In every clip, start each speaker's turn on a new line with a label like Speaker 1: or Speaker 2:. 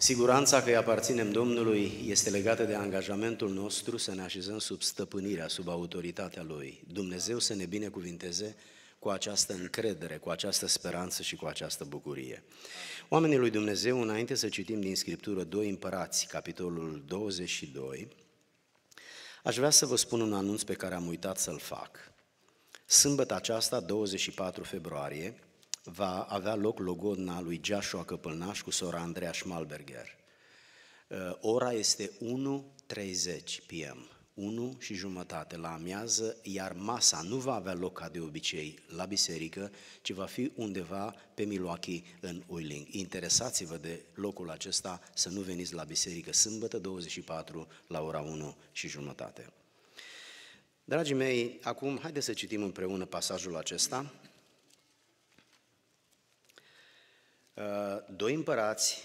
Speaker 1: Siguranța că îi aparținem Domnului este legată de angajamentul nostru să ne așezăm sub stăpânirea, sub autoritatea Lui. Dumnezeu să ne binecuvinteze cu această încredere, cu această speranță și cu această bucurie. Oamenii lui Dumnezeu, înainte să citim din Scriptură 2 Împărați, capitolul 22, aș vrea să vă spun un anunț pe care am uitat să-l fac. Sâmbătă aceasta, 24 februarie, va avea loc logodna lui Joshua Căpălnaș cu sora Andreea Schmalberger. Uh, ora este 1.30 p.m. 1 și jumătate la amiază, iar masa nu va avea loc ca de obicei la biserică, ci va fi undeva pe Milwaukee în Uiling. Interesați-vă de locul acesta să nu veniți la biserică sâmbătă 24 la ora 1 și jumătate. Dragii mei, acum haideți să citim împreună pasajul acesta Uh, doi împărați,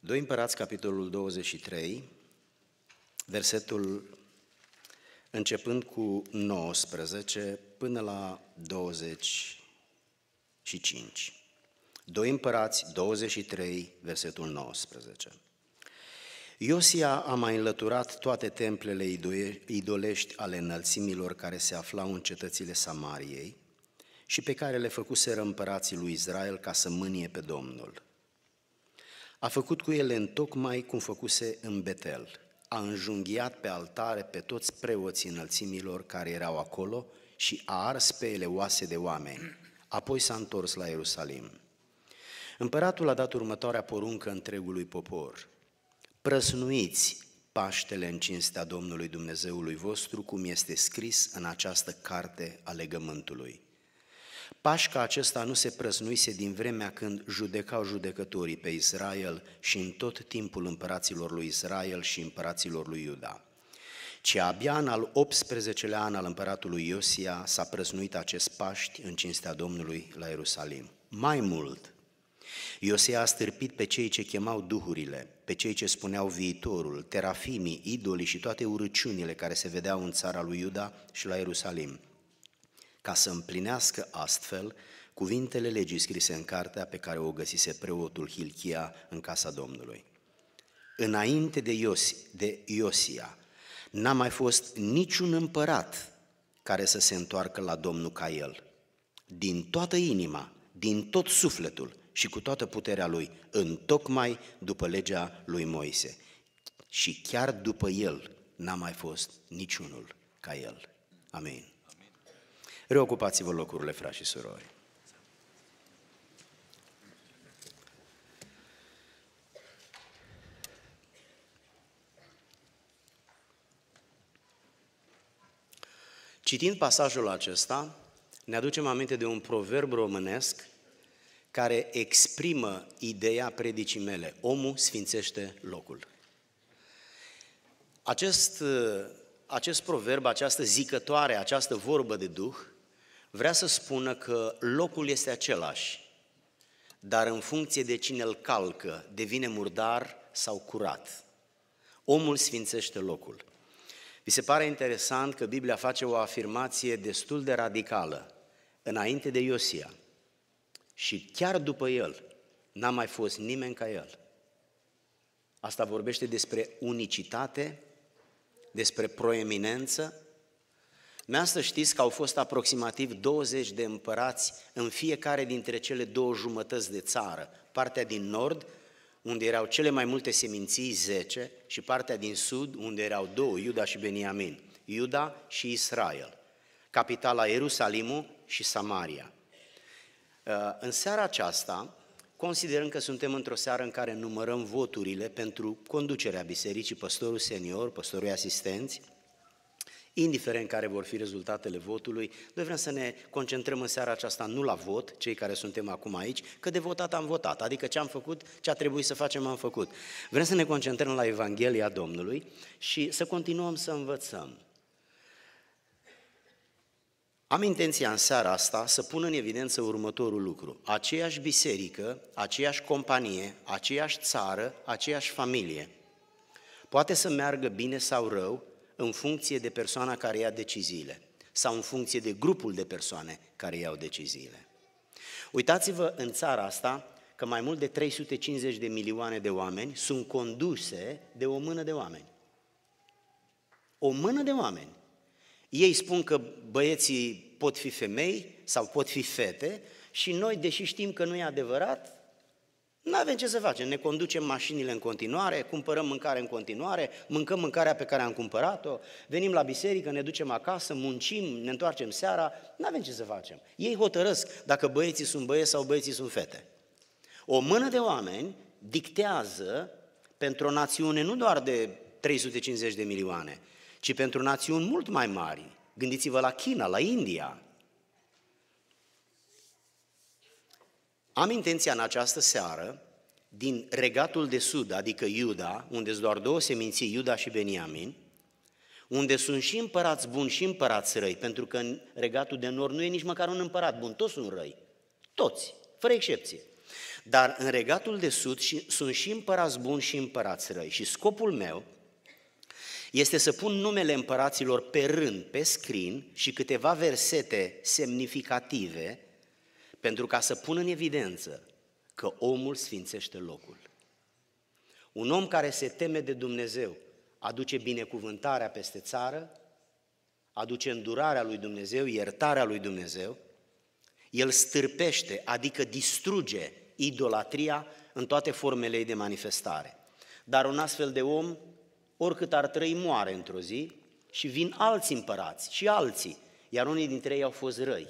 Speaker 1: Doi împărați, capitolul 23, versetul începând cu 19 până la 25. Doi împărați, 23, versetul 19. Iosia a mai înlăturat toate templele idolești ale înălțimilor care se aflau în cetățile Samariei și pe care le făcuseră împărații lui Israel ca să mânie pe Domnul. A făcut cu ele întocmai cum făcuse în Betel, a înjunghiat pe altare pe toți preoții înălțimilor care erau acolo și a ars pe ele oase de oameni. Apoi s-a întors la Ierusalim. Împăratul a dat următoarea poruncă întregului popor – prăsnuiți Paștele în cinstea Domnului Dumnezeului vostru, cum este scris în această carte a legământului. Pașca acesta nu se prăznuise din vremea când judecau judecătorii pe Israel și în tot timpul împăraților lui Israel și împăraților lui Iuda, ci abia în al 18-lea an al împăratului Iosia s-a prăznuit acest Paști în cinstea Domnului la Ierusalim. Mai mult, Iosia a stârpit pe cei ce chemau duhurile, pe cei ce spuneau viitorul, terafimii, idolii și toate urăciunile care se vedeau în țara lui Iuda și la Ierusalim, ca să împlinească astfel cuvintele legii scrise în cartea pe care o găsise preotul Hilchia în casa Domnului. Înainte de, Iosi, de Iosia, n-a mai fost niciun împărat care să se întoarcă la Domnul ca el. Din toată inima, din tot sufletul, și cu toată puterea lui, în tocmai după legea lui Moise. Și chiar după el n-a mai fost niciunul ca el. Amin. Reocupați-vă locurile, frați și surori. Citind pasajul acesta, ne aducem aminte de un proverb românesc care exprimă ideea predicii mele. Omul sfințește locul. Acest, acest proverb, această zicătoare, această vorbă de Duh, vrea să spună că locul este același, dar în funcție de cine îl calcă, devine murdar sau curat. Omul sfințește locul. Vi se pare interesant că Biblia face o afirmație destul de radicală înainte de Iosia – și chiar după el n-a mai fost nimeni ca el. Asta vorbește despre unicitate, despre proeminență. să știți că au fost aproximativ 20 de împărați în fiecare dintre cele două jumătăți de țară, partea din nord, unde erau cele mai multe seminții, 10, și partea din sud, unde erau două, Iuda și Beniamin, Iuda și Israel, capitala Ierusalimul și Samaria – Uh, în seara aceasta, considerând că suntem într-o seară în care numărăm voturile pentru conducerea bisericii, păstorul senior, păstorul asistenți, indiferent care vor fi rezultatele votului, noi vrem să ne concentrăm în seara aceasta nu la vot, cei care suntem acum aici, că de votat am votat, adică ce am făcut, ce a trebuit să facem am făcut. Vrem să ne concentrăm la Evanghelia Domnului și să continuăm să învățăm. Am intenția în seara asta să pun în evidență următorul lucru. Aceeași biserică, aceeași companie, aceeași țară, aceeași familie poate să meargă bine sau rău în funcție de persoana care ia deciziile sau în funcție de grupul de persoane care iau deciziile. Uitați-vă în țara asta că mai mult de 350 de milioane de oameni sunt conduse de o mână de oameni. O mână de oameni ei spun că băieții pot fi femei sau pot fi fete și noi, deși știm că nu e adevărat, nu avem ce să facem. Ne conducem mașinile în continuare, cumpărăm mâncare în continuare, mâncăm mâncarea pe care am cumpărat-o, venim la biserică, ne ducem acasă, muncim, ne întoarcem seara, nu avem ce să facem. Ei hotărăsc dacă băieții sunt băieți sau băieții sunt fete. O mână de oameni dictează pentru o națiune nu doar de 350 de milioane, ci pentru națiuni mult mai mari. Gândiți-vă la China, la India. Am intenția în această seară, din regatul de sud, adică Iuda, unde sunt doar două seminții, Iuda și Beniamin, unde sunt și împărați buni și împărați răi, pentru că în regatul de nord nu e nici măcar un împărat bun, toți sunt răi, toți, fără excepție. Dar în regatul de sud și, sunt și împărați buni și împărați răi. Și scopul meu este să pun numele împăraților pe rând, pe scrin și câteva versete semnificative pentru ca să pun în evidență că omul sfințește locul. Un om care se teme de Dumnezeu aduce binecuvântarea peste țară, aduce îndurarea lui Dumnezeu, iertarea lui Dumnezeu, el stârpește, adică distruge idolatria în toate formele ei de manifestare. Dar un astfel de om oricât ar trăi, moare într-o zi și vin alți împărați și alții, iar unii dintre ei au fost răi.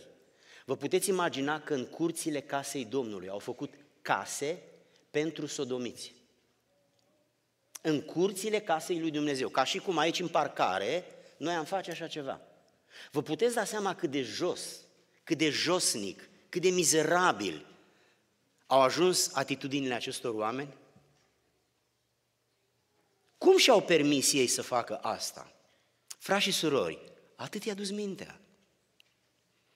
Speaker 1: Vă puteți imagina că în curțile casei Domnului au făcut case pentru sodomiți. În curțile casei lui Dumnezeu, ca și cum aici în parcare, noi am face așa ceva. Vă puteți da seama cât de jos, cât de josnic, cât de mizerabil au ajuns atitudinile acestor oameni? Cum și-au permis ei să facă asta? Frați și surori, atât i-a dus mintea.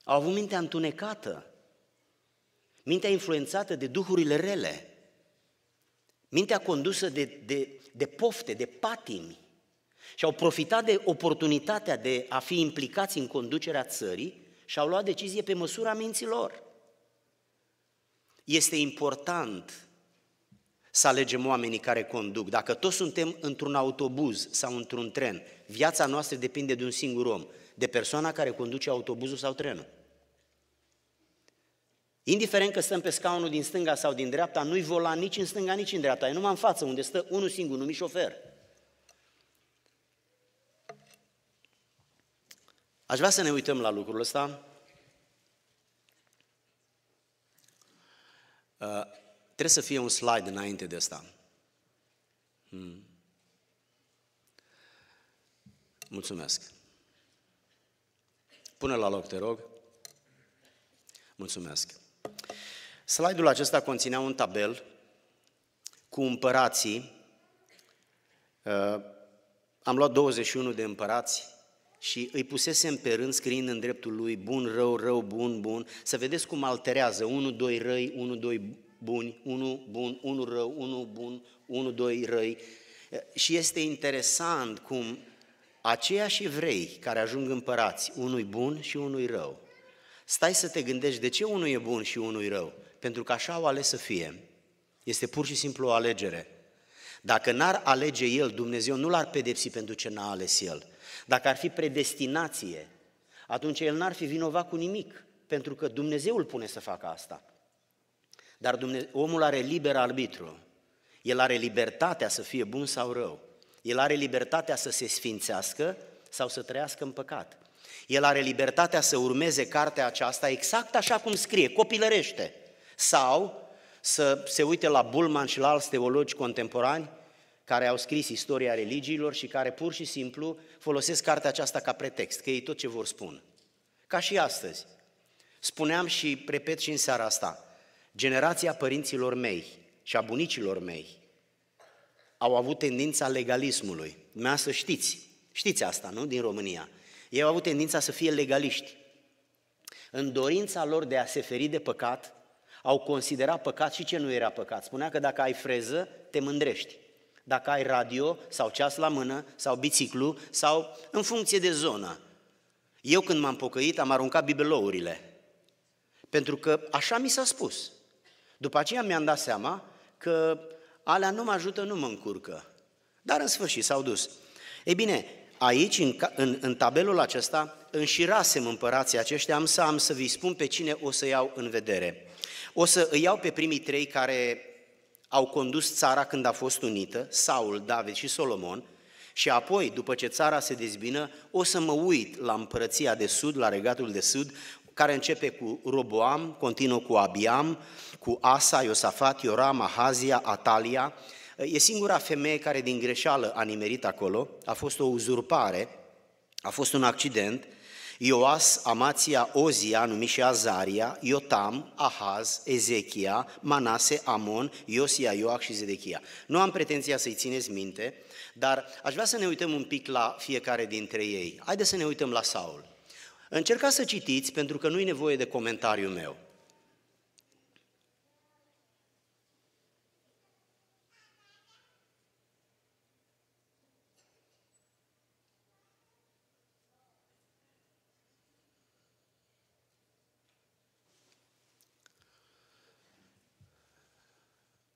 Speaker 1: Au avut mintea întunecată, mintea influențată de duhurile rele, mintea condusă de, de, de pofte, de patimi și au profitat de oportunitatea de a fi implicați în conducerea țării și au luat decizie pe măsura minților. Este important să alegem oamenii care conduc. Dacă toți suntem într-un autobuz sau într-un tren, viața noastră depinde de un singur om, de persoana care conduce autobuzul sau trenul. Indiferent că stăm pe scaunul din stânga sau din dreapta, nu-i volan nici în stânga, nici în dreapta, e numai în față, unde stă unul singur, numit șofer. Aș vrea să ne uităm la lucrul ăsta. Uh, Trebuie să fie un slide înainte de asta. Hmm. Mulțumesc. Pune la loc, te rog. Mulțumesc. Slide-ul acesta conținea un tabel cu împărații. Uh, am luat 21 de împărați și îi pusesem pe rând scriind în dreptul lui bun, rău, rău, bun, bun, să vedeți cum alterează 1, 2, răi, 1, 2, buni, unul bun, unul rău, unul bun, unul, doi răi. Și este interesant cum aceiași evrei care ajung împărați, unui bun și unui rău, stai să te gândești de ce unul e bun și unul rău. Pentru că așa au ales să fie. Este pur și simplu o alegere. Dacă n-ar alege el, Dumnezeu nu l-ar pedepsi pentru ce n-a ales el. Dacă ar fi predestinație, atunci el n-ar fi vinovat cu nimic, pentru că Dumnezeu îl pune să facă asta. Dar omul are liber arbitru. El are libertatea să fie bun sau rău. El are libertatea să se sfințească sau să trăiască în păcat. El are libertatea să urmeze cartea aceasta exact așa cum scrie, copilărește. Sau să se uite la Bulman și la alți teologi contemporani care au scris istoria religiilor și care pur și simplu folosesc cartea aceasta ca pretext, că ei tot ce vor spun. Ca și astăzi. Spuneam și repet și în seara asta, Generația părinților mei și a bunicilor mei au avut tendința legalismului. Mea să știți, știți asta, nu? Din România. Ei au avut tendința să fie legaliști. În dorința lor de a se feri de păcat, au considerat păcat și ce nu era păcat. Spunea că dacă ai freză, te mândrești. Dacă ai radio sau ceas la mână sau biciclu sau în funcție de zonă. Eu când m-am pocăit am aruncat bibelourile. Pentru că așa mi s-a spus. După aceea mi-am dat seama că alea nu mă ajută, nu mă încurcă. Dar în sfârșit s-au dus. Ei bine, aici, în, în, în tabelul acesta, înșirasem împărații aceștia, am să am să vi spun pe cine o să iau în vedere. O să îi iau pe primii trei care au condus țara când a fost unită, Saul, David și Solomon, și apoi, după ce țara se dezbină, o să mă uit la împărăția de sud, la regatul de sud, care începe cu Roboam, continuă cu Abiam, cu Asa, Iosafat, Ioram, Ahazia, Atalia. E singura femeie care din greșeală a nimerit acolo, a fost o uzurpare, a fost un accident, Ioas, Amația, Ozia, numit și Azaria, Iotam, Ahaz, Ezechia, Manase, Amon, Iosia, Ioac și Zedechia. Nu am pretenția să-i țineți minte, dar aș vrea să ne uităm un pic la fiecare dintre ei. Haideți să ne uităm la Saul. Încercați să citiți, pentru că nu i nevoie de comentariu meu.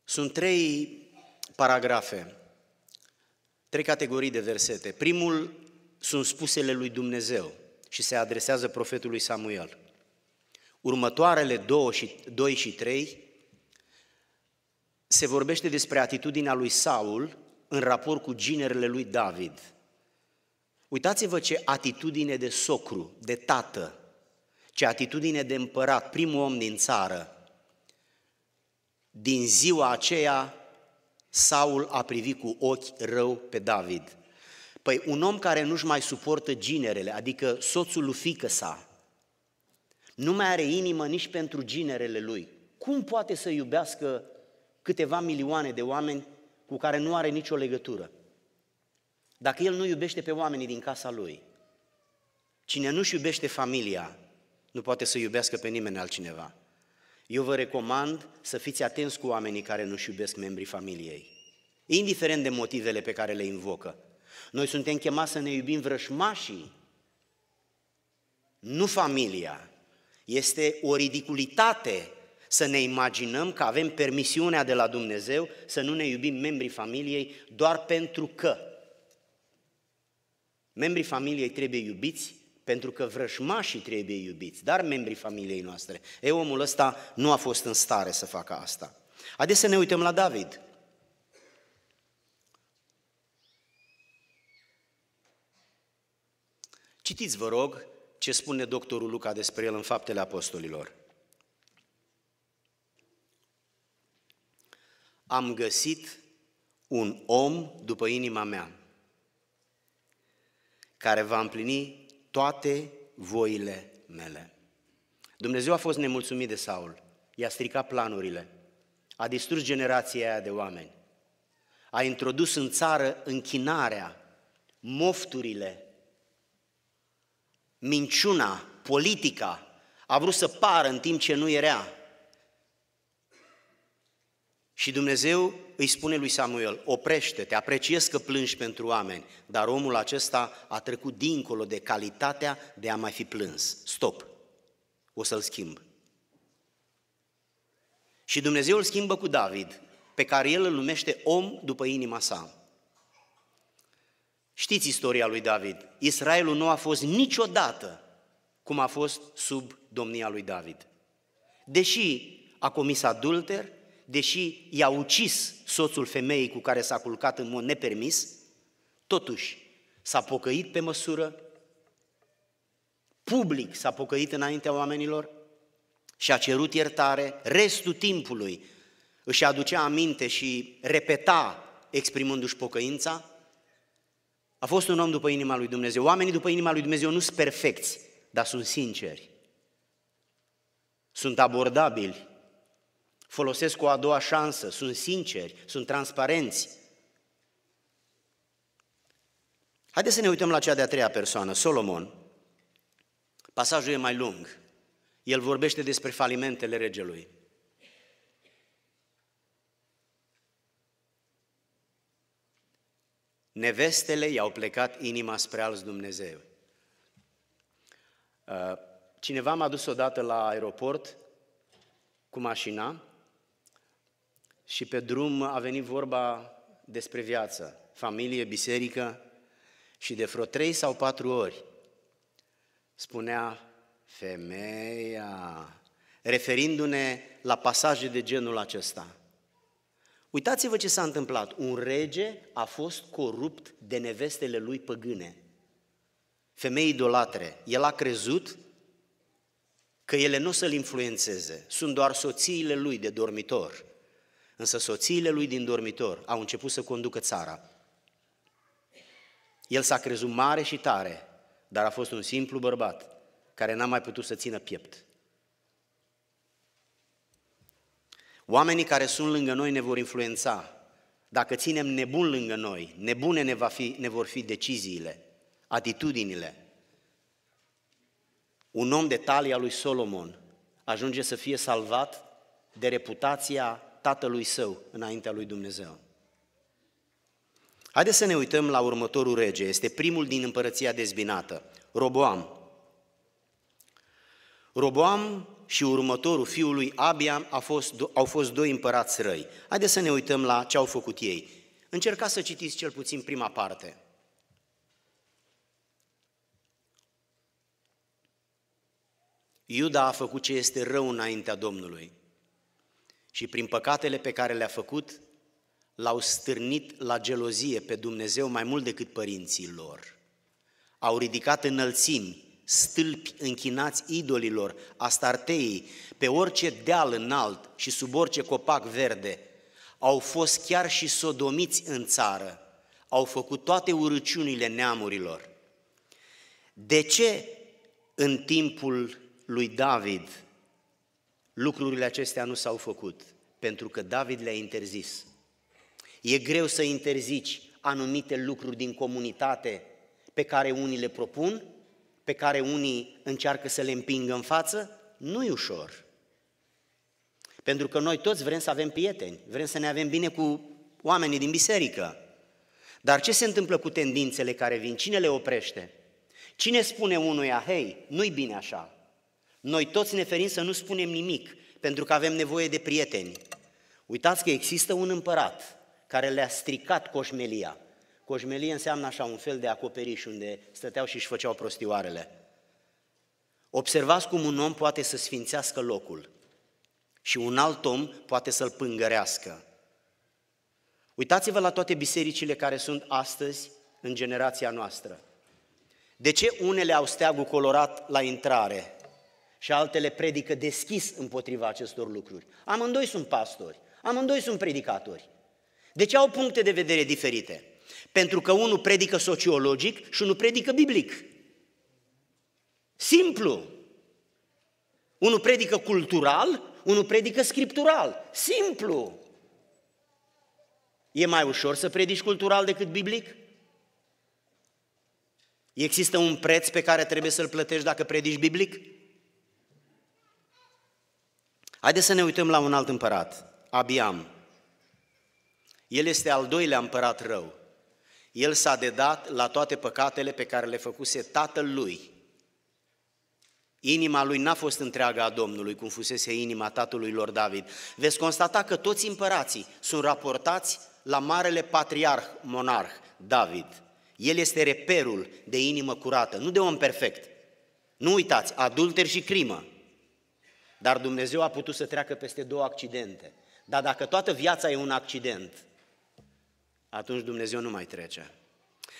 Speaker 1: Sunt trei paragrafe, trei categorii de versete. Primul sunt spusele lui Dumnezeu și se adresează profetului Samuel. Următoarele 2 și, 3 se vorbește despre atitudinea lui Saul în raport cu ginerele lui David. Uitați-vă ce atitudine de socru, de tată, ce atitudine de împărat, primul om din țară. Din ziua aceea, Saul a privit cu ochi rău pe David. Păi un om care nu-și mai suportă ginerele, adică soțul lui fică sa, nu mai are inimă nici pentru ginerele lui. Cum poate să iubească câteva milioane de oameni cu care nu are nicio legătură? Dacă el nu iubește pe oamenii din casa lui, cine nu-și iubește familia, nu poate să iubească pe nimeni altcineva. Eu vă recomand să fiți atenți cu oamenii care nu-și iubesc membrii familiei, indiferent de motivele pe care le invocă. Noi suntem chemați să ne iubim vrășmașii, nu familia. Este o ridiculitate să ne imaginăm că avem permisiunea de la Dumnezeu să nu ne iubim membrii familiei doar pentru că. Membrii familiei trebuie iubiți pentru că vrășmașii trebuie iubiți, dar membrii familiei noastre. E, omul ăsta nu a fost în stare să facă asta. Haideți să ne uităm la David. Citiți, vă rog, ce spune doctorul Luca despre el în Faptele Apostolilor. Am găsit un om după inima mea care va împlini toate voile mele. Dumnezeu a fost nemulțumit de Saul, i-a stricat planurile, a distrus generația aia de oameni, a introdus în țară închinarea, mofturile, minciuna, politica, a vrut să pară în timp ce nu era. Și Dumnezeu îi spune lui Samuel, oprește-te, apreciez că plângi pentru oameni, dar omul acesta a trecut dincolo de calitatea de a mai fi plâns. Stop, o să-l schimb. Și Dumnezeu îl schimbă cu David, pe care el îl numește om după inima sa. Știți istoria lui David. Israelul nu a fost niciodată cum a fost sub domnia lui David. Deși a comis adulter, deși i-a ucis soțul femeii cu care s-a culcat în mod nepermis, totuși s-a pocăit pe măsură, public s-a pocăit înaintea oamenilor și a cerut iertare restul timpului. Își aducea aminte și repeta exprimându-și pocăința, a fost un om după inima lui Dumnezeu. Oamenii după inima lui Dumnezeu nu sunt perfecți, dar sunt sinceri. Sunt abordabili. Folosesc o a doua șansă, sunt sinceri, sunt transparenți. Haideți să ne uităm la cea de-a treia persoană, Solomon. Pasajul e mai lung. El vorbește despre falimentele regelui. Nevestele i-au plecat inima spre alți Dumnezeu. Uh, cineva m-a dus odată la aeroport cu mașina și pe drum a venit vorba despre viață, familie, biserică și de vreo trei sau patru ori spunea femeia, referindu-ne la pasaje de genul acesta – Uitați-vă ce s-a întâmplat. Un rege a fost corupt de nevestele lui păgâne, femei idolatre. El a crezut că ele nu o să-l influențeze, sunt doar soțiile lui de dormitor. Însă soțiile lui din dormitor au început să conducă țara. El s-a crezut mare și tare, dar a fost un simplu bărbat care n-a mai putut să țină piept. Oamenii care sunt lângă noi ne vor influența. Dacă ținem nebun lângă noi, nebune ne, va fi, ne vor fi deciziile, atitudinile. Un om de talia lui Solomon ajunge să fie salvat de reputația tatălui său înaintea lui Dumnezeu. Haideți să ne uităm la următorul rege, este primul din împărăția dezbinată, Roboam. Roboam și următorul fiului Abiam a fost, au fost doi împărați răi. Haideți să ne uităm la ce au făcut ei. Încercați să citiți cel puțin prima parte. Iuda a făcut ce este rău înaintea Domnului și prin păcatele pe care le-a făcut, l-au stârnit la gelozie pe Dumnezeu mai mult decât părinții lor. Au ridicat înălțimi stâlpi închinați idolilor, astarteii, pe orice deal înalt și sub orice copac verde. Au fost chiar și sodomiți în țară, au făcut toate urăciunile neamurilor. De ce în timpul lui David lucrurile acestea nu s-au făcut? Pentru că David le-a interzis. E greu să interzici anumite lucruri din comunitate pe care unii le propun, pe care unii încearcă să le împingă în față, nu e ușor. Pentru că noi toți vrem să avem prieteni, vrem să ne avem bine cu oamenii din biserică. Dar ce se întâmplă cu tendințele care vin? Cine le oprește? Cine spune unuia, hei, nu-i bine așa? Noi toți ne ferim să nu spunem nimic, pentru că avem nevoie de prieteni. Uitați că există un împărat care le-a stricat coșmelia. Coșmelie înseamnă așa un fel de acoperiș unde stăteau și își făceau prostioarele. Observați cum un om poate să sfințească locul și un alt om poate să-l pângărească. Uitați-vă la toate bisericile care sunt astăzi în generația noastră. De ce unele au steagul colorat la intrare și altele predică deschis împotriva acestor lucruri? Amândoi sunt pastori, amândoi sunt predicatori. De ce au puncte de vedere diferite? Pentru că unul predică sociologic și unul predică biblic. Simplu. Unul predică cultural, unul predică scriptural. Simplu. E mai ușor să predici cultural decât biblic? Există un preț pe care trebuie să-l plătești dacă predici biblic? Haideți să ne uităm la un alt împărat, Abiam. El este al doilea împărat rău. El s-a dedat la toate păcatele pe care le făcuse tatăl lui. Inima lui n-a fost întreaga a Domnului, cum fusese inima tatălui lor David. Veți constata că toți împărații sunt raportați la marele patriarh, monarh, David. El este reperul de inimă curată, nu de om perfect. Nu uitați, adulter și crimă. Dar Dumnezeu a putut să treacă peste două accidente. Dar dacă toată viața e un accident, atunci Dumnezeu nu mai trece.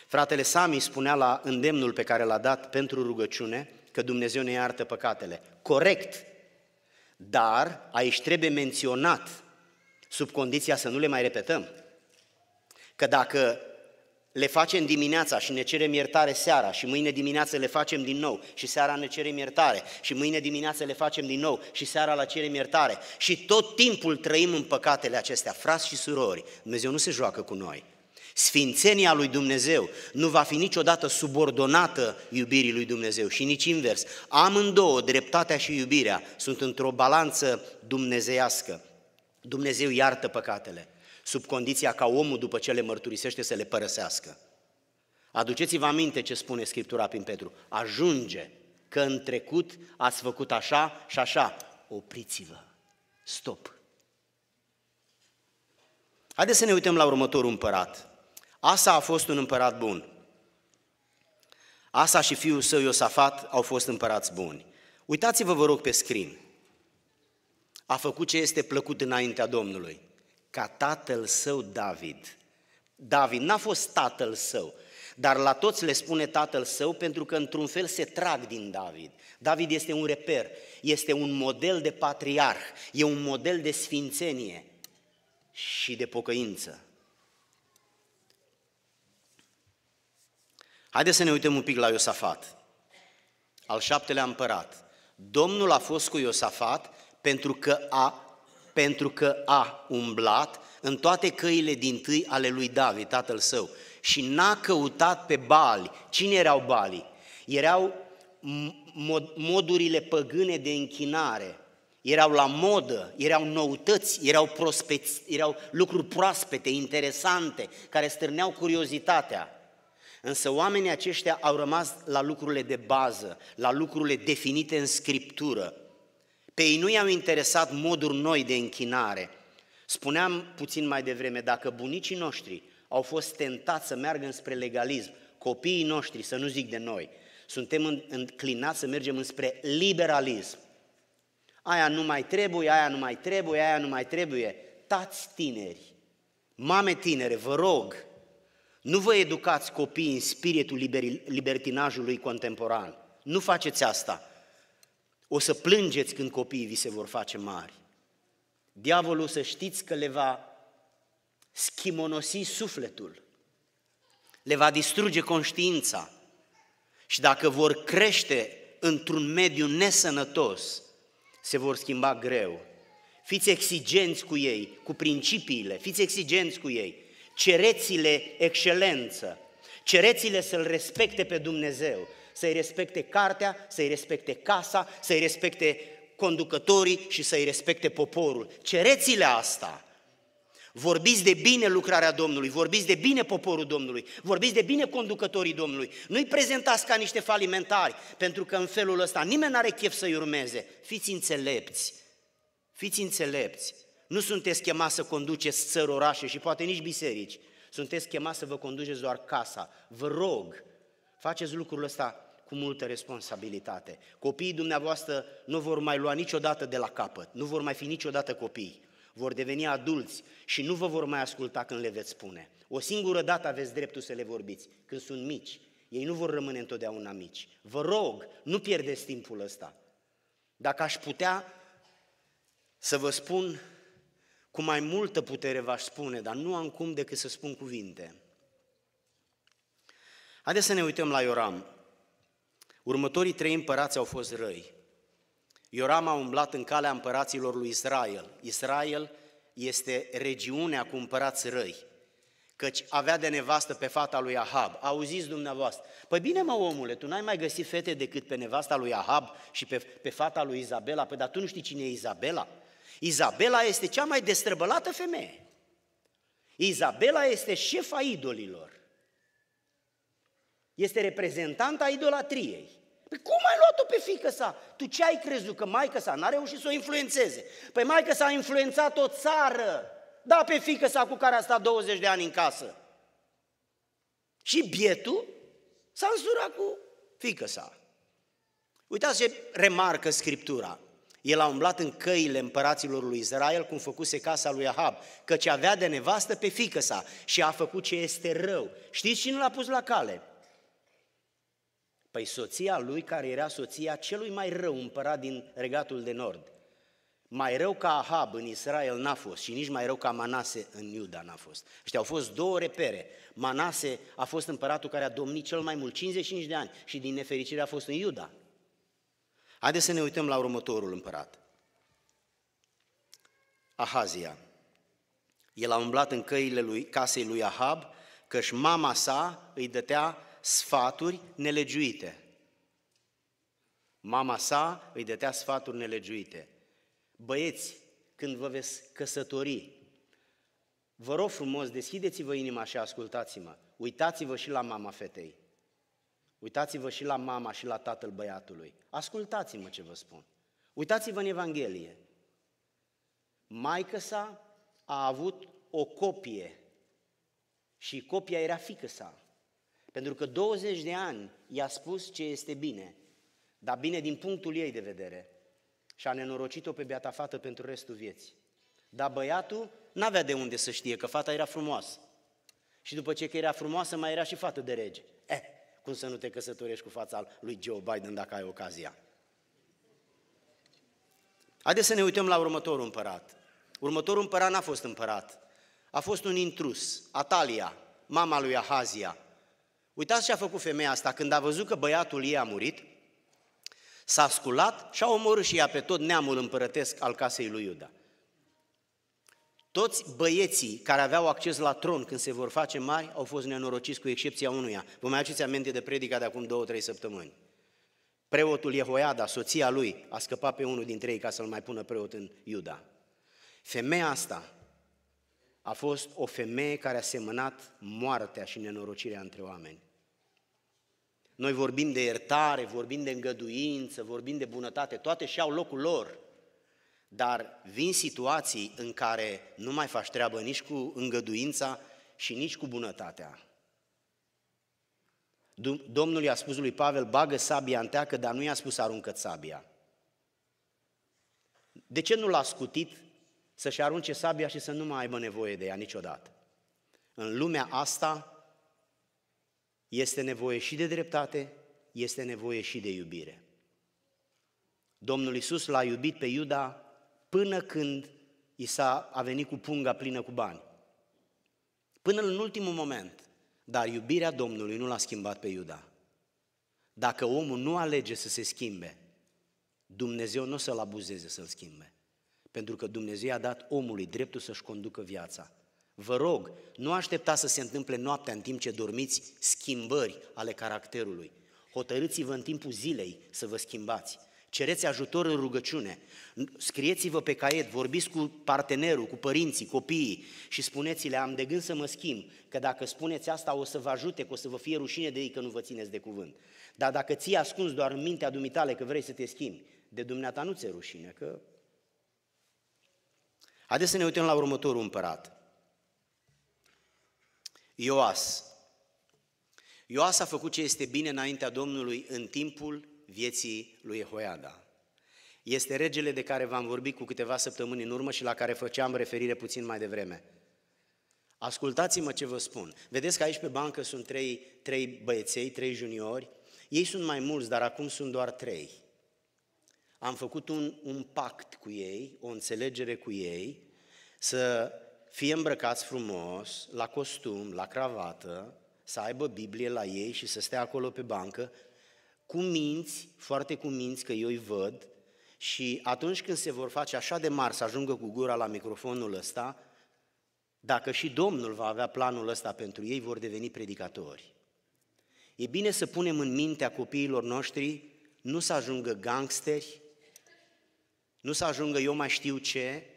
Speaker 1: Fratele Sami spunea la îndemnul pe care l-a dat pentru rugăciune că Dumnezeu ne iartă păcatele. Corect, dar aici trebuie menționat, sub condiția să nu le mai repetăm, că dacă le facem dimineața și ne cerem iertare seara și mâine dimineață le facem din nou și seara ne cerem iertare și mâine dimineață le facem din nou și seara la cerem iertare și tot timpul trăim în păcatele acestea, frați și surori, Dumnezeu nu se joacă cu noi. Sfințenia lui Dumnezeu nu va fi niciodată subordonată iubirii lui Dumnezeu și nici invers. Amândouă, dreptatea și iubirea, sunt într-o balanță dumnezeiască. Dumnezeu iartă păcatele, sub condiția ca omul, după ce le mărturisește, să le părăsească. Aduceți-vă aminte ce spune Scriptura prin Petru. Ajunge că în trecut ați făcut așa și așa. Opriți-vă. Stop. Haideți să ne uităm la următorul împărat. Asa a fost un împărat bun. Asa și fiul său Iosafat au fost împărați buni. Uitați-vă, vă rog, pe scrin. A făcut ce este plăcut înaintea Domnului ca tatăl său David. David n-a fost tatăl său, dar la toți le spune tatăl său pentru că într-un fel se trag din David. David este un reper, este un model de patriarh, e un model de sfințenie și de pocăință. Haideți să ne uităm un pic la Iosafat, al șaptelea împărat. Domnul a fost cu Iosafat pentru că a pentru că a umblat în toate căile din tâi ale lui David, tatăl său, și n-a căutat pe bali. Cine erau balii? Erau modurile păgâne de închinare, erau la modă, erau noutăți, erau, prospeți, erau lucruri proaspete, interesante, care stârneau curiozitatea. Însă oamenii aceștia au rămas la lucrurile de bază, la lucrurile definite în Scriptură. Pe ei nu i-au interesat moduri noi de închinare. Spuneam puțin mai devreme, dacă bunicii noștri au fost tentați să meargă înspre legalism, copiii noștri, să nu zic de noi, suntem înclinați să mergem înspre liberalism. Aia nu mai trebuie, aia nu mai trebuie, aia nu mai trebuie. Tați tineri, mame tinere, vă rog, nu vă educați copiii în spiritul liber, libertinajului contemporan. Nu faceți asta. O să plângeți când copiii vi se vor face mari. Diavolul să știți că le va schimonosi sufletul, le va distruge conștiința și dacă vor crește într-un mediu nesănătos, se vor schimba greu. Fiți exigenți cu ei, cu principiile, fiți exigenți cu ei, cereți-le excelență, cereți-le să-L respecte pe Dumnezeu, să-i respecte cartea, să-i respecte casa, să-i respecte conducătorii și să-i respecte poporul. Cereți-le asta! Vorbiți de bine lucrarea Domnului, vorbiți de bine poporul Domnului, vorbiți de bine conducătorii Domnului. Nu-i prezentați ca niște falimentari, pentru că în felul ăsta nimeni nu are chef să-i urmeze. Fiți înțelepți, fiți înțelepți. Nu sunteți chemați să conduceți țări, orașe și poate nici biserici. Sunteți chemați să vă conduceți doar casa. Vă rog, faceți lucrul ăsta cu multă responsabilitate. Copiii dumneavoastră nu vor mai lua niciodată de la capăt, nu vor mai fi niciodată copii, vor deveni adulți și nu vă vor mai asculta când le veți spune. O singură dată aveți dreptul să le vorbiți, când sunt mici. Ei nu vor rămâne întotdeauna mici. Vă rog, nu pierdeți timpul ăsta. Dacă aș putea să vă spun cu mai multă putere v-aș spune, dar nu am cum decât să spun cuvinte. Haideți să ne uităm la Ioram. Următorii trei împărați au fost răi. Ioram a umblat în calea împăraților lui Israel. Israel este regiunea cu împărați răi, căci avea de nevastă pe fata lui Ahab. Auziți dumneavoastră, păi bine mă omule, tu n-ai mai găsit fete decât pe nevasta lui Ahab și pe, pe fata lui Izabela, păi dar tu nu știi cine e Izabela? Izabela este cea mai destrăbălată femeie. Izabela este șefa idolilor. Este reprezentanta idolatriei. Păi cum ai luat-o pe fică sa? Tu ce ai crezut? Că maică sa n-a reușit să o influențeze. Păi maică sa a influențat o țară. Da, pe fică sa cu care a stat 20 de ani în casă. Și bietul s-a însurat cu fică sa. Uitați ce remarcă Scriptura. El a umblat în căile împăraților lui Israel, cum făcuse casa lui Ahab, căci avea de nevastă pe fică sa și a făcut ce este rău. Știți cine l-a pus la cale? Păi soția lui, care era soția celui mai rău împărat din regatul de nord, mai rău ca Ahab în Israel n-a fost și nici mai rău ca Manase în Iuda n-a fost. Ăștia au fost două repere. Manase a fost împăratul care a domnit cel mai mult, 55 de ani, și din nefericire a fost în Iuda. Haideți să ne uităm la următorul împărat. Ahazia. El a umblat în căile lui, casei lui Ahab, căci mama sa îi dătea sfaturi nelegiuite. Mama sa îi dătea sfaturi nelegiuite. Băieți, când vă veți căsători, vă rog frumos, deschideți-vă inima și ascultați-mă. Uitați-vă și la mama fetei. Uitați-vă și la mama și la tatăl băiatului. Ascultați-mă ce vă spun. Uitați-vă în Evanghelie. Maica sa a avut o copie și copia era fică sa. Pentru că 20 de ani i-a spus ce este bine, dar bine din punctul ei de vedere. Și a nenorocit-o pe beata fată pentru restul vieții. Dar băiatul n-avea de unde să știe că fata era frumoasă. Și după ce că era frumoasă, mai era și fată de rege. Eh, cum să nu te căsătorești cu fața lui Joe Biden dacă ai ocazia? Haideți să ne uităm la următorul împărat. Următorul împărat n-a fost împărat. A fost un intrus, Atalia, mama lui Ahazia, Uitați ce a făcut femeia asta când a văzut că băiatul ei a murit, s-a sculat și a omorât și ea pe tot neamul împărătesc al casei lui Iuda. Toți băieții care aveau acces la tron când se vor face mari au fost nenorociți cu excepția unuia. Vă mai aduceți aminte de predica de acum două, trei săptămâni. Preotul Jehoiada, soția lui, a scăpat pe unul dintre ei ca să-l mai pună preot în Iuda. Femeia asta a fost o femeie care a semănat moartea și nenorocirea între oameni. Noi vorbim de iertare, vorbim de îngăduință, vorbim de bunătate, toate și au locul lor. Dar vin situații în care nu mai faci treabă nici cu îngăduința și nici cu bunătatea. Domnul i-a spus lui Pavel, bagă sabia în teacă, dar nu i-a spus aruncă sabia. De ce nu l-a scutit să-și arunce sabia și să nu mai aibă nevoie de ea niciodată? În lumea asta, este nevoie și de dreptate, este nevoie și de iubire. Domnul Isus l-a iubit pe Iuda până când i s-a a venit cu punga plină cu bani. Până în ultimul moment. Dar iubirea Domnului nu l-a schimbat pe Iuda. Dacă omul nu alege să se schimbe, Dumnezeu nu o să-l abuzeze să-l schimbe. Pentru că Dumnezeu i-a dat omului dreptul să-și conducă viața. Vă rog, nu aștepta să se întâmple noaptea în timp ce dormiți schimbări ale caracterului. Hotărâți-vă în timpul zilei să vă schimbați. Cereți ajutor în rugăciune. Scrieți-vă pe caiet, vorbiți cu partenerul, cu părinții, copiii și spuneți-le, am de gând să mă schimb, că dacă spuneți asta o să vă ajute, că o să vă fie rușine de ei că nu vă țineți de cuvânt. Dar dacă ți ascuns doar în mintea dumitale că vrei să te schimbi, de dumneata nu ți-e rușine, că... Haideți să ne uităm la următorul împărat. Ioas. Ioas a făcut ce este bine înaintea Domnului în timpul vieții lui Ehoiada. Este regele de care v-am vorbit cu câteva săptămâni în urmă și la care făceam referire puțin mai devreme. Ascultați-mă ce vă spun. Vedeți că aici pe bancă sunt trei, trei băieței, trei juniori. Ei sunt mai mulți, dar acum sunt doar trei. Am făcut un, un pact cu ei, o înțelegere cu ei, să fie îmbrăcați frumos, la costum, la cravată, să aibă Biblie la ei și să stea acolo pe bancă, cu minți, foarte cu minți, că eu îi văd, și atunci când se vor face așa de mari să ajungă cu gura la microfonul ăsta, dacă și Domnul va avea planul ăsta pentru ei, vor deveni predicatori. E bine să punem în mintea copiilor noștri nu să ajungă gangsteri, nu să ajungă eu mai știu ce,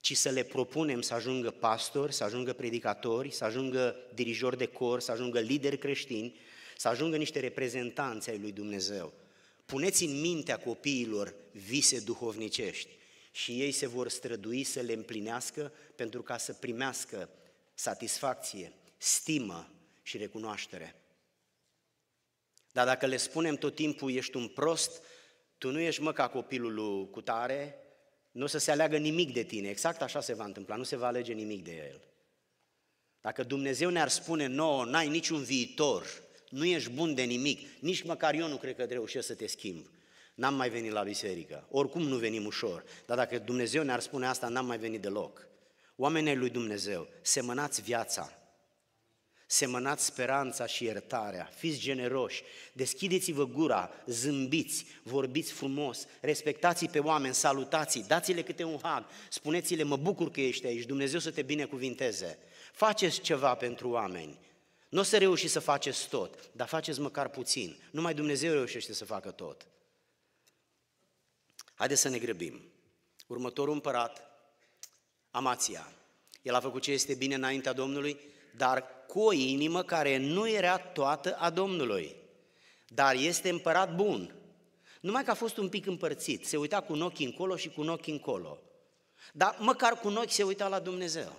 Speaker 1: ci să le propunem să ajungă pastori, să ajungă predicatori, să ajungă dirijori de cor, să ajungă lideri creștini, să ajungă niște reprezentanți ai lui Dumnezeu. Puneți în mintea copiilor vise duhovnicești și ei se vor strădui să le împlinească pentru ca să primească satisfacție, stimă și recunoaștere. Dar dacă le spunem tot timpul ești un prost, tu nu ești măca ca copilul cu tare nu o să se aleagă nimic de tine, exact așa se va întâmpla, nu se va alege nimic de el. Dacă Dumnezeu ne-ar spune nouă, n-ai niciun viitor, nu ești bun de nimic, nici măcar eu nu cred că reușesc să te schimb. N-am mai venit la biserică, oricum nu venim ușor, dar dacă Dumnezeu ne-ar spune asta, n-am mai venit deloc. Oamenii lui Dumnezeu, semănați viața, semănați speranța și iertarea, fiți generoși, deschideți-vă gura, zâmbiți, vorbiți frumos, respectați pe oameni, salutați dați-le câte un hag, spuneți-le, mă bucur că ești aici, Dumnezeu să te binecuvinteze. Faceți ceva pentru oameni. Nu o să reușiți să faceți tot, dar faceți măcar puțin. Numai Dumnezeu reușește să facă tot. Haideți să ne grăbim. Următorul împărat, Amația. El a făcut ce este bine înaintea Domnului, dar cu o inimă care nu era toată a Domnului, dar este împărat bun. Numai că a fost un pic împărțit, se uita cu un ochi încolo și cu un ochi încolo. Dar măcar cu un ochi se uita la Dumnezeu.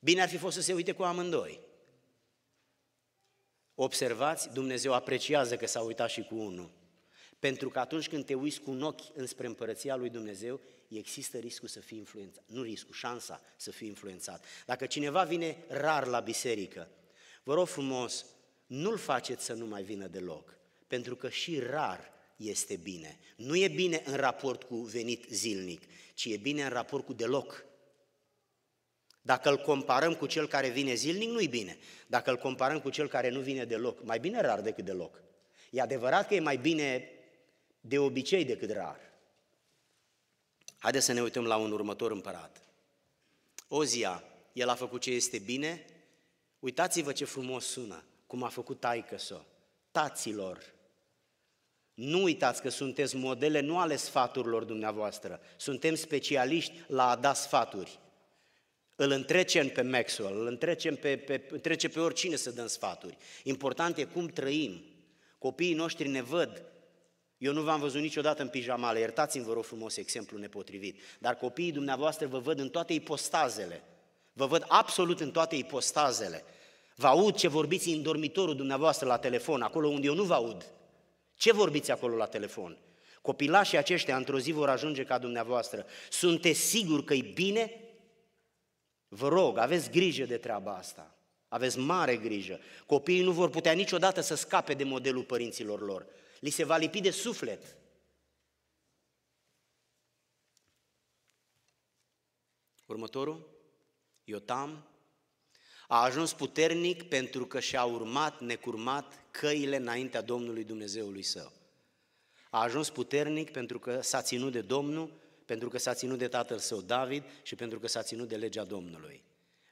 Speaker 1: Bine ar fi fost să se uite cu amândoi. Observați, Dumnezeu apreciază că s-a uitat și cu unul. Pentru că atunci când te uiți cu un ochi înspre împărăția lui Dumnezeu, există riscul să fii influențat. Nu riscul, șansa să fii influențat. Dacă cineva vine rar la biserică, vă rog frumos, nu-l faceți să nu mai vină deloc. Pentru că și rar este bine. Nu e bine în raport cu venit zilnic, ci e bine în raport cu deloc. Dacă îl comparăm cu cel care vine zilnic, nu-i bine. Dacă îl comparăm cu cel care nu vine deloc, mai bine rar decât deloc. E adevărat că e mai bine de obicei decât rar. Haideți să ne uităm la un următor împărat. Ozia, el a făcut ce este bine. Uitați-vă ce frumos sună, cum a făcut taică -so. Taților, nu uitați că sunteți modele nu ale sfaturilor dumneavoastră. Suntem specialiști la a da sfaturi. Îl întrecem pe Maxwell, îl întrecem pe, pe, întrece pe oricine să dăm sfaturi. Important e cum trăim. Copiii noștri ne văd eu nu v-am văzut niciodată în pijamale, iertați-mi vă rog frumos exemplu nepotrivit, dar copiii dumneavoastră vă văd în toate ipostazele, vă văd absolut în toate ipostazele. Vă aud ce vorbiți în dormitorul dumneavoastră la telefon, acolo unde eu nu vă aud. Ce vorbiți acolo la telefon? Copilașii aceștia într-o zi vor ajunge ca dumneavoastră. Sunteți siguri că e bine? Vă rog, aveți grijă de treaba asta. Aveți mare grijă. Copiii nu vor putea niciodată să scape de modelul părinților lor. Li se va lipi de suflet. Următorul, Iotam, a ajuns puternic pentru că și-a urmat necurmat căile înaintea Domnului Dumnezeului său. A ajuns puternic pentru că s-a ținut de Domnul, pentru că s-a ținut de tatăl său David și pentru că s-a ținut de legea Domnului.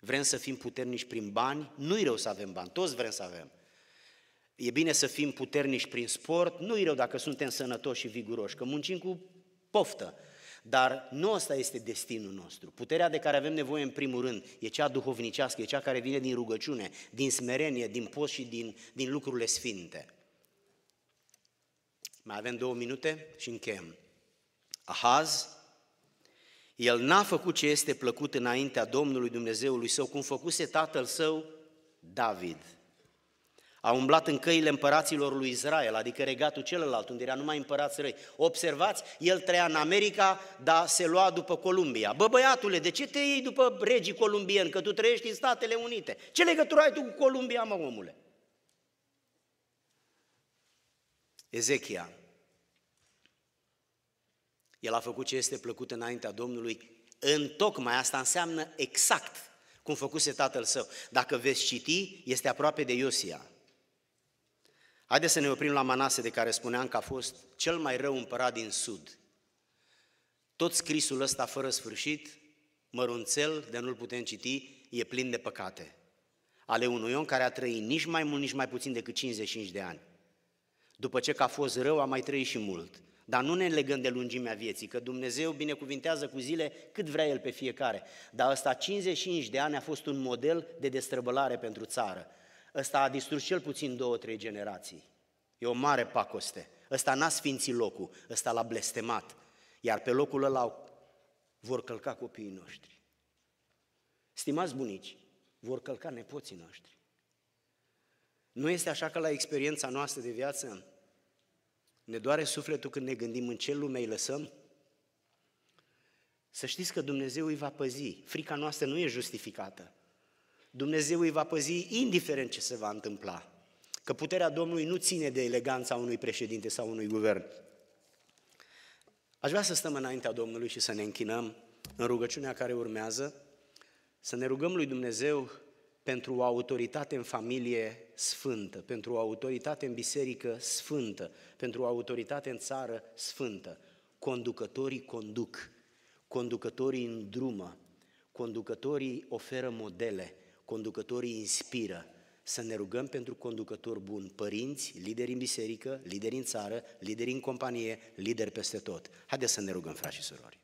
Speaker 1: Vrem să fim puternici prin bani? Nu-i rău să avem bani, toți vrem să avem. E bine să fim puternici prin sport, nu-i rău dacă suntem sănătoși și viguroși, că muncim cu poftă. Dar nu asta este destinul nostru. Puterea de care avem nevoie în primul rând e cea duhovnicească, e cea care vine din rugăciune, din smerenie, din post și din, din lucrurile sfinte. Mai avem două minute și încheiem. Ahaz, el n-a făcut ce este plăcut înaintea Domnului Dumnezeului său, cum făcuse tatăl său, David a umblat în căile împăraților lui Israel, adică regatul celălalt, unde era numai împărați răi. Observați, el trăia în America, dar se lua după Columbia. Bă, băiatule, de ce te iei după regii columbieni, că tu trăiești în Statele Unite? Ce legătură ai tu cu Columbia, mă, omule? Ezechia, el a făcut ce este plăcut înaintea Domnului, în tocmai asta înseamnă exact cum făcuse tatăl său. Dacă veți citi, este aproape de Iosia. Haideți să ne oprim la Manase, de care spuneam că a fost cel mai rău împărat din Sud. Tot scrisul ăsta fără sfârșit, mărunțel, de nu-l putem citi, e plin de păcate. Ale unui om care a trăit nici mai mult, nici mai puțin decât 55 de ani. După ce că a fost rău, a mai trăit și mult. Dar nu ne legăm de lungimea vieții, că Dumnezeu binecuvintează cu zile cât vrea El pe fiecare. Dar ăsta 55 de ani a fost un model de destrăbălare pentru țară. Ăsta a distrus cel puțin două, trei generații. E o mare pacoste. Ăsta n-a sfințit locul, ăsta l-a blestemat. Iar pe locul ăla vor călca copiii noștri. Stimați bunici, vor călca nepoții noștri. Nu este așa că la experiența noastră de viață ne doare sufletul când ne gândim în ce lume îi lăsăm? Să știți că Dumnezeu îi va păzi. Frica noastră nu e justificată. Dumnezeu îi va păzi indiferent ce se va întâmpla. Că puterea Domnului nu ține de eleganța unui președinte sau unui guvern. Aș vrea să stăm înaintea Domnului și să ne închinăm în rugăciunea care urmează, să ne rugăm lui Dumnezeu pentru o autoritate în familie sfântă, pentru o autoritate în biserică sfântă, pentru o autoritate în țară sfântă. Conducătorii conduc, conducătorii îndrumă, conducătorii oferă modele, Conducătorii inspiră să ne rugăm pentru conducători buni, părinți, lideri în biserică, lideri în țară, lideri în companie, lideri peste tot. Haideți să ne rugăm, frați și surori.